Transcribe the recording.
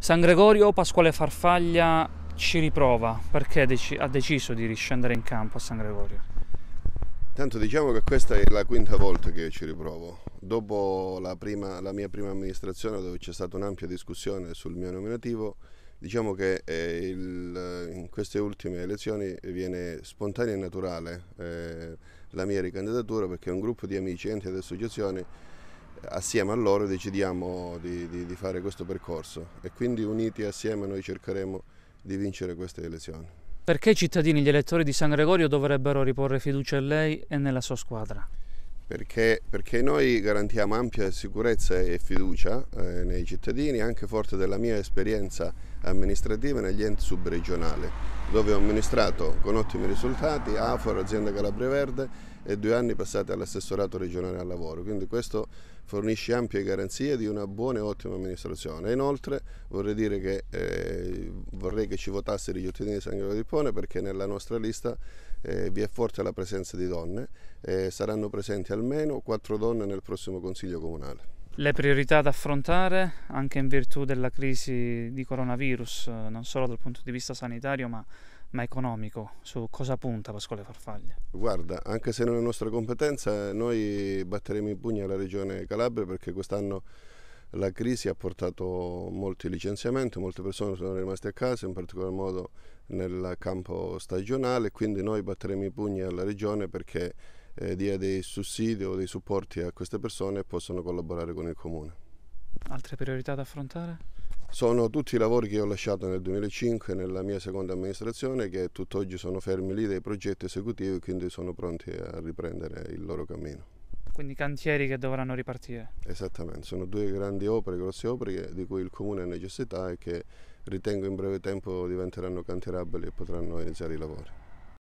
San Gregorio Pasquale Farfaglia ci riprova perché dec ha deciso di riscendere in campo a San Gregorio. Tanto diciamo che questa è la quinta volta che ci riprovo. Dopo la, prima, la mia prima amministrazione dove c'è stata un'ampia discussione sul mio nominativo, diciamo che eh, il, in queste ultime elezioni viene spontanea e naturale eh, la mia ricandidatura perché un gruppo di amici, enti ed associazioni assieme a loro decidiamo di, di, di fare questo percorso e quindi uniti assieme noi cercheremo di vincere queste elezioni. Perché i cittadini, gli elettori di San Gregorio dovrebbero riporre fiducia in lei e nella sua squadra? Perché, perché, noi garantiamo ampia sicurezza e fiducia eh, nei cittadini, anche forte della mia esperienza amministrative negli enti subregionali, dove ho amministrato con ottimi risultati AFOR, azienda Calabria Verde e due anni passati all'assessorato regionale al lavoro. Quindi questo fornisce ampie garanzie di una buona e ottima amministrazione. Inoltre vorrei dire che eh, vorrei che ci votassero gli cittadini di San Gregorio di Pone perché nella nostra lista eh, vi è forte la presenza di donne, e eh, saranno presenti almeno quattro donne nel prossimo Consiglio Comunale le priorità da affrontare anche in virtù della crisi di coronavirus, eh, non solo dal punto di vista sanitario ma, ma economico. Su cosa punta Pasquale Farfaglia? Guarda, anche se non è nostra competenza, noi batteremo i pugni alla regione Calabria perché quest'anno la crisi ha portato molti licenziamenti, molte persone sono rimaste a casa, in particolar modo nel campo stagionale, quindi noi batteremo i pugni alla regione perché eh, dia dei sussidi o dei supporti a queste persone e possono collaborare con il comune. Altre priorità da affrontare? Sono tutti i lavori che ho lasciato nel 2005 nella mia seconda amministrazione che tutt'oggi sono fermi lì dei progetti esecutivi e quindi sono pronti a riprendere il loro cammino. Quindi cantieri che dovranno ripartire? Esattamente, sono due grandi opere, grosse opere di cui il comune ha necessità e che ritengo in breve tempo diventeranno cantierabili e potranno iniziare i lavori.